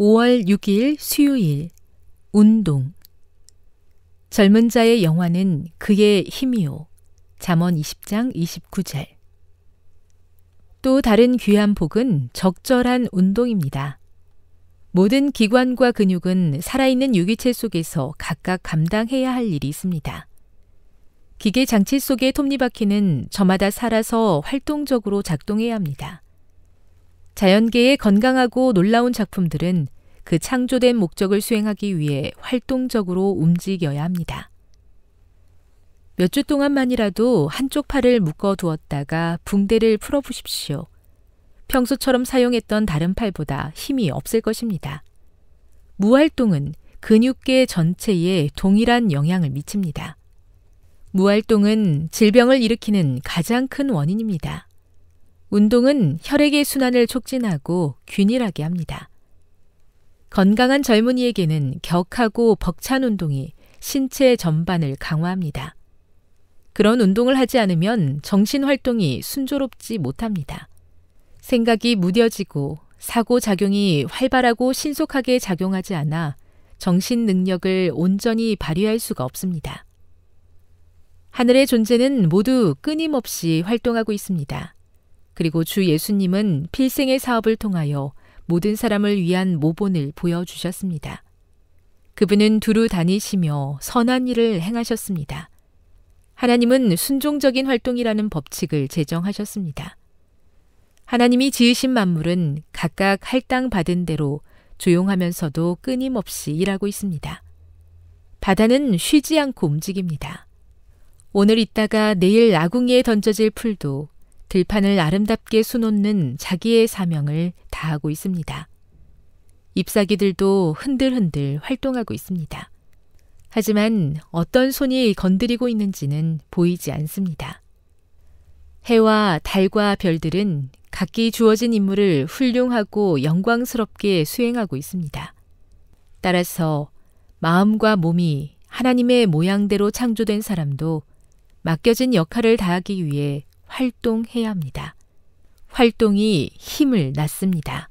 5월 6일 수요일 운동 젊은 자의 영화는 그의 힘이요. 잠언 20장 29절 또 다른 귀한 복은 적절한 운동입니다. 모든 기관과 근육은 살아있는 유기체 속에서 각각 감당해야 할 일이 있습니다. 기계 장치 속의 톱니바퀴는 저마다 살아서 활동적으로 작동해야 합니다. 자연계의 건강하고 놀라운 작품들은 그 창조된 목적을 수행하기 위해 활동적으로 움직여야 합니다. 몇 주 동안만이라도 한쪽 팔을 묶어 두었다가 붕대를 풀어 보십시오. 평소처럼 사용했던 다른 팔보다 힘이 없을 것입니다. 무활동은 근육계 전체에 동일한 영향을 미칩니다. 무활동은 질병을 일으키는 가장 큰 원인입니다. 운동은 혈액의 순환을 촉진하고 균일하게 합니다. 건강한 젊은이에게는 격하고 벅찬 운동이 신체 전반을 강화합니다. 그런 운동을 하지 않으면 정신 활동이 순조롭지 못합니다. 생각이 무뎌지고 사고작용이 활발하고 신속하게 작용하지 않아 정신 능력을 온전히 발휘할 수가 없습니다. 하늘의 존재는 모두 끊임없이 활동하고 있습니다. 그리고 주 예수님은 필생의 사업을 통하여 모든 사람을 위한 모본을 보여주셨습니다. 그분은 두루 다니시며 선한 일을 행하셨습니다. 하나님은 순종적인 활동이라는 법칙을 제정하셨습니다. 하나님이 지으신 만물은 각각 할당 받은 대로 조용하면서도 끊임없이 일하고 있습니다. 바다는 쉬지 않고 움직입니다. 오늘 있다가 내일 아궁이에 던져질 풀도 들판을 아름답게 수놓는 자기의 사명을 다하고 있습니다. 잎사귀들도 흔들흔들 활동하고 있습니다. 하지만 어떤 손이 건드리고 있는지는 보이지 않습니다. 해와 달과 별들은 각기 주어진 임무를 훌륭하고 영광스럽게 수행하고 있습니다. 따라서 마음과 몸이 하나님의 모양대로 창조된 사람도 맡겨진 역할을 다하기 위해 활동해야 합니다. 활동이 힘을 낳습니다.